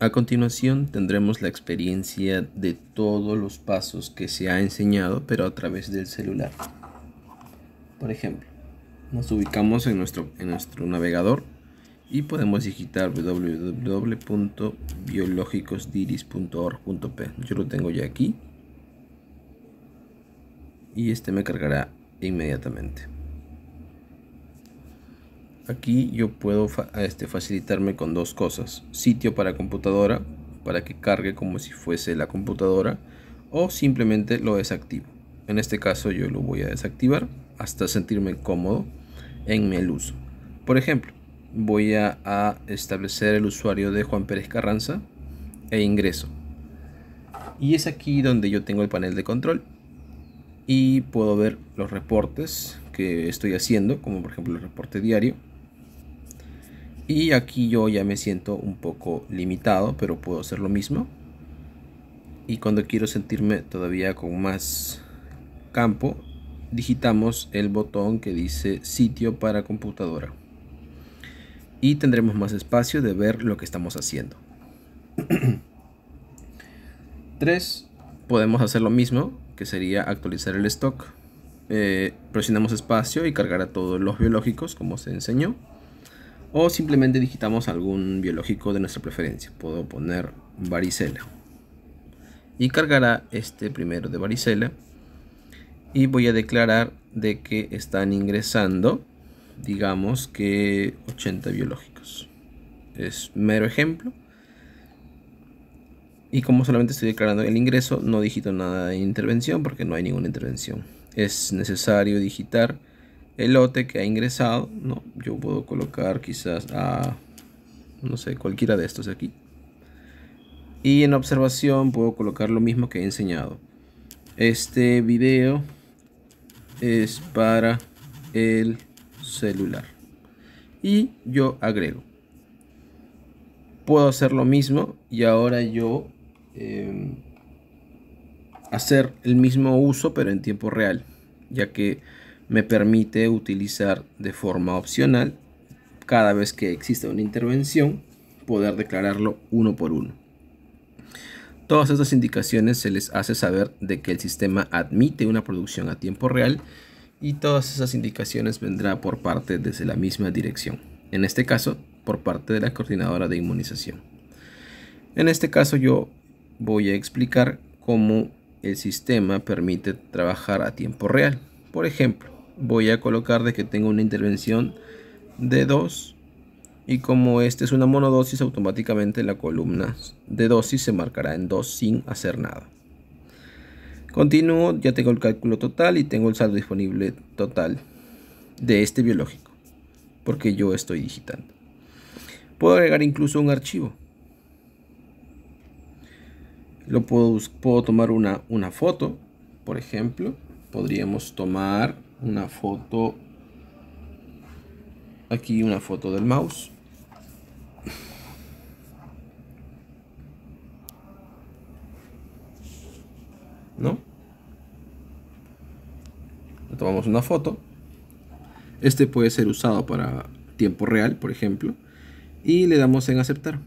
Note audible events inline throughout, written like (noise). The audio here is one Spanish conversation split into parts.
A continuación tendremos la experiencia de todos los pasos que se ha enseñado pero a través del celular. Por ejemplo, nos ubicamos en nuestro, en nuestro navegador y podemos digitar www.biologicosdiris.org.p. Yo lo tengo ya aquí y este me cargará inmediatamente. Aquí yo puedo este, facilitarme con dos cosas. Sitio para computadora, para que cargue como si fuese la computadora. O simplemente lo desactivo. En este caso yo lo voy a desactivar hasta sentirme cómodo en el uso. Por ejemplo, voy a establecer el usuario de Juan Pérez Carranza e ingreso. Y es aquí donde yo tengo el panel de control y puedo ver los reportes que estoy haciendo, como por ejemplo el reporte diario, y aquí yo ya me siento un poco limitado, pero puedo hacer lo mismo. Y cuando quiero sentirme todavía con más campo, digitamos el botón que dice sitio para computadora. Y tendremos más espacio de ver lo que estamos haciendo. 3. (clears throat) podemos hacer lo mismo, que sería actualizar el stock. Eh, presionamos espacio y cargar a todos los biológicos como se enseñó o simplemente digitamos algún biológico de nuestra preferencia. Puedo poner varicela y cargará este primero de varicela y voy a declarar de que están ingresando digamos que 80 biológicos es mero ejemplo y como solamente estoy declarando el ingreso no digito nada de intervención porque no hay ninguna intervención es necesario digitar el lote que ha ingresado, ¿no? Yo puedo colocar quizás a, no sé, cualquiera de estos aquí. Y en observación puedo colocar lo mismo que he enseñado. Este video es para el celular. Y yo agrego. Puedo hacer lo mismo y ahora yo em, hacer el mismo uso pero en tiempo real. Ya que me permite utilizar de forma opcional cada vez que exista una intervención poder declararlo uno por uno. Todas estas indicaciones se les hace saber de que el sistema admite una producción a tiempo real y todas esas indicaciones vendrá por parte desde la misma dirección, en este caso por parte de la coordinadora de inmunización. En este caso yo voy a explicar cómo el sistema permite trabajar a tiempo real. Por ejemplo, voy a colocar de que tengo una intervención de 2 y como este es una monodosis automáticamente la columna de dosis se marcará en 2 sin hacer nada continúo ya tengo el cálculo total y tengo el saldo disponible total de este biológico porque yo estoy digitando puedo agregar incluso un archivo lo puedo, puedo tomar una, una foto por ejemplo podríamos tomar una foto aquí una foto del mouse ¿no? tomamos una foto este puede ser usado para tiempo real por ejemplo y le damos en aceptar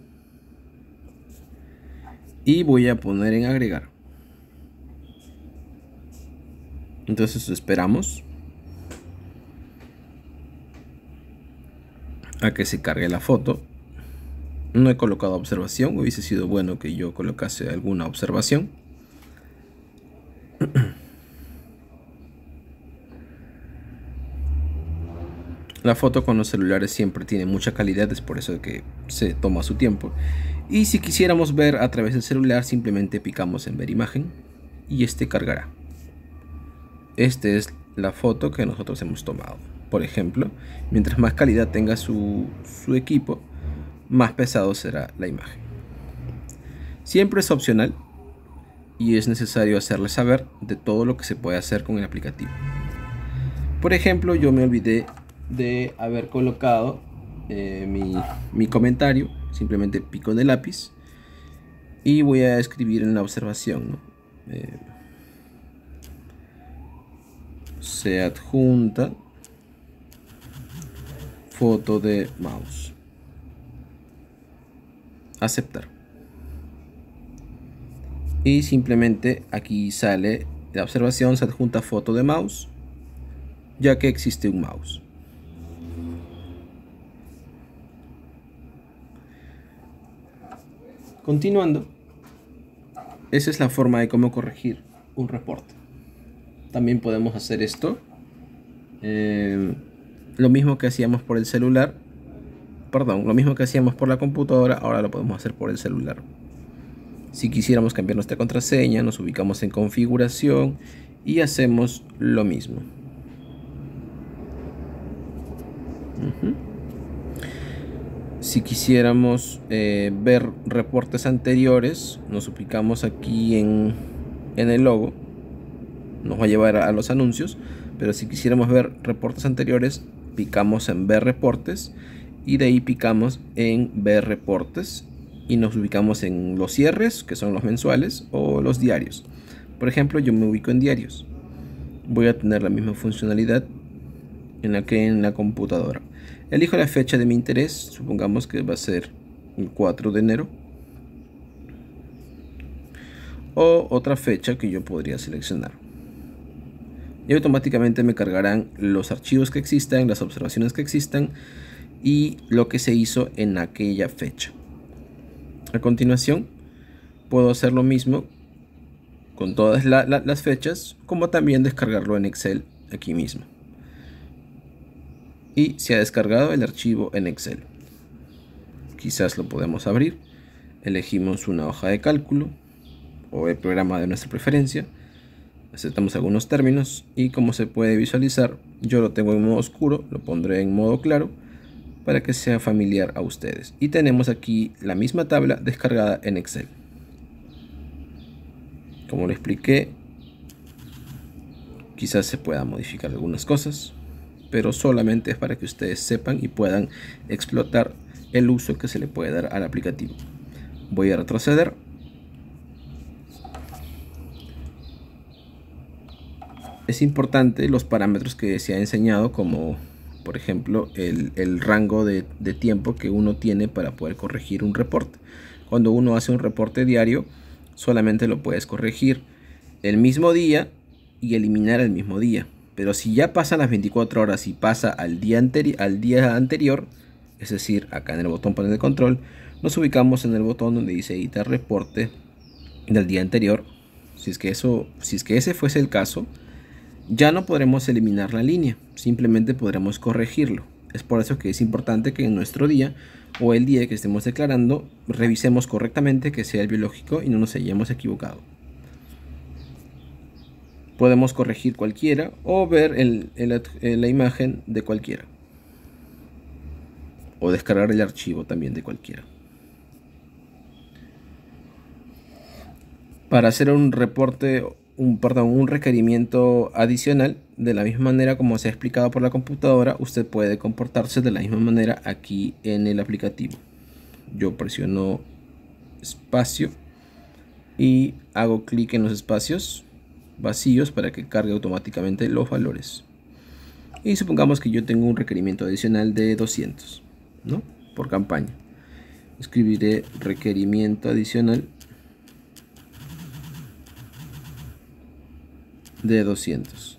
y voy a poner en agregar entonces esperamos que se cargue la foto. No he colocado observación, hubiese sido bueno que yo colocase alguna observación. (clears throat) La foto con los celulares siempre tiene mucha calidad, es por eso que se toma su tiempo. Y si quisiéramos ver a través del celular, simplemente picamos en ver imagen y este cargará. Esta es la foto que nosotros hemos tomado por ejemplo, mientras más calidad tenga su, su equipo, más pesado será la imagen. Siempre es opcional y es necesario hacerle saber de todo lo que se puede hacer con el aplicativo. Por ejemplo, yo me olvidé de haber colocado eh, mi, comentario, simplemente pico en el lápiz y voy a escribir en la observación. Eh, se adjunta foto de mouse. Aceptar. Y simplemente aquí sale la observación, se adjunta foto de mouse, ya que existe un mouse. Continuando, esa es la forma de cómo corregir un reporte. También podemos hacer esto. Eh, lo mismo que hacíamos por el celular, perdón, lo mismo que hacíamos por la computadora, ahora lo podemos hacer por el celular. Si quisiéramos cambiar nuestra contraseña, nos ubicamos en configuración y hacemos lo mismo. Si quisiéramos eh, ver reportes anteriores, nos ubicamos aquí en, en el logo. Nos va a llevar a los anuncios. Pero si quisiéramos ver reportes anteriores, picamos en ver reportes y de ahí picamos en ver reportes y nos ubicamos en los cierres, que son los mensuales, o los diarios. Por ejemplo, yo me ubico en diarios. Voy a tener la misma funcionalidad en la que en la computadora. Elijo la fecha de mi interés, supongamos que va a ser el 4 de enero. O otra fecha que yo podría seleccionar y automáticamente me cargarán los archivos que existan, las observaciones que existan y lo que se hizo en aquella fecha. A continuación, puedo hacer lo mismo con todas las fechas, como también descargarlo en Excel aquí mismo. Y se ha descargado el archivo en Excel. Quizás lo podemos abrir. Elegimos una hoja de cálculo o el programa de nuestra preferencia aceptamos algunos términos y como se puede visualizar yo lo tengo en modo oscuro lo pondré en modo claro para que sea familiar a ustedes y tenemos aquí la misma tabla descargada en Excel como lo expliqué quizás se pueda modificar algunas cosas pero solamente es para que ustedes sepan y puedan explotar el uso que se le puede dar al aplicativo voy a retroceder es importante los parámetros que se ha enseñado como por ejemplo el, rango de, tiempo que uno tiene para poder corregir un reporte. Cuando uno hace un reporte diario solamente lo puedes corregir el mismo día y eliminar el mismo día. Pero si ya pasan las 24 horas y pasa al día, al día anterior, es decir, acá en el botón panel de control, nos ubicamos en el botón donde dice editar reporte del día anterior. Si es que, eso, si es que ese fuese el caso, ya no podremos eliminar la línea, simplemente podremos corregirlo. Es por eso que es importante que en nuestro día o el día que estemos declarando revisemos correctamente que sea el biológico y no nos hayamos equivocado. Podemos corregir cualquiera o ver eh, la imagen de cualquiera. O descargar el archivo también de cualquiera. Para hacer un reporte un, perdón, un requerimiento adicional, de la misma manera como se ha explicado por la computadora, usted puede comportarse de la misma manera aquí en el aplicativo. Yo presiono espacio y hago clic en los espacios vacíos para que cargue automáticamente los valores. Y supongamos que yo tengo un requerimiento adicional de 200, ¿no? Por campaña. Escribiré requerimiento adicional de 200.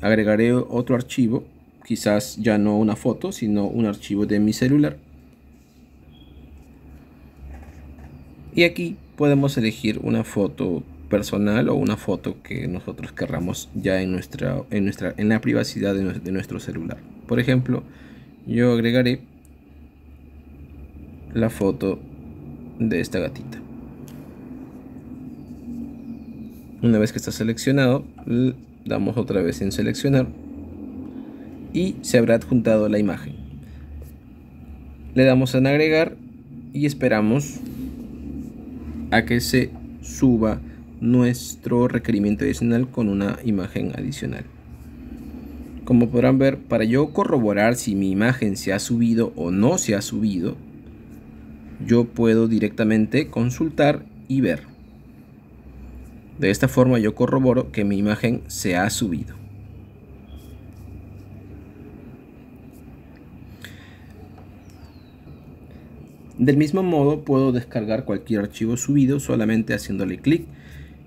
Agregaré otro archivo, quizás ya no una foto, sino un archivo de mi celular. Y aquí podemos elegir una foto personal o una foto que nosotros querramos ya en nuestra en nuestra en la privacidad de nuestro celular por ejemplo yo agregaré la foto de esta gatita Una vez que está seleccionado, damos otra vez en seleccionar y se habrá adjuntado la imagen. Le damos en agregar y esperamos a que se suba nuestro requerimiento adicional con una imagen adicional. Como podrán ver, para yo corroborar si mi imagen se ha subido o no se ha subido, yo puedo directamente consultar y ver. De esta forma yo corroboro que mi imagen se ha subido. Del mismo modo puedo descargar cualquier archivo subido solamente haciéndole clic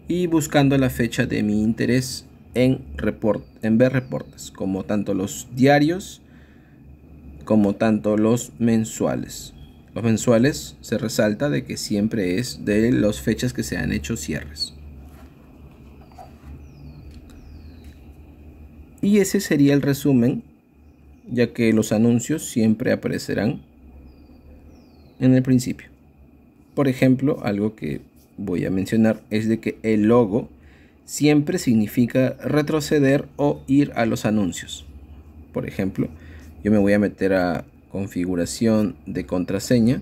y buscando la fecha de mi interés en, report, en ver reportes, como tanto los diarios como tanto los mensuales. Los mensuales se resalta de que siempre es de las fechas que se han hecho cierres. Y ese sería el resumen, ya que los anuncios siempre aparecerán en el principio. Por ejemplo, algo que voy a mencionar es de que el logo siempre significa retroceder o ir a los anuncios. Por ejemplo, yo me voy a meter a configuración de contraseña,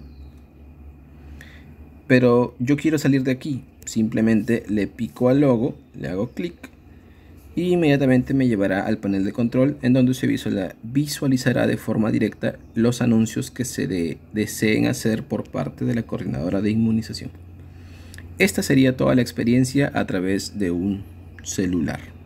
pero yo quiero salir de aquí. Simplemente le pico al logo, le hago clic y inmediatamente me llevará al panel de control en donde se visualizará de forma directa los anuncios que se deseen hacer por parte de la coordinadora de inmunización. Esta sería toda la experiencia a través de un celular.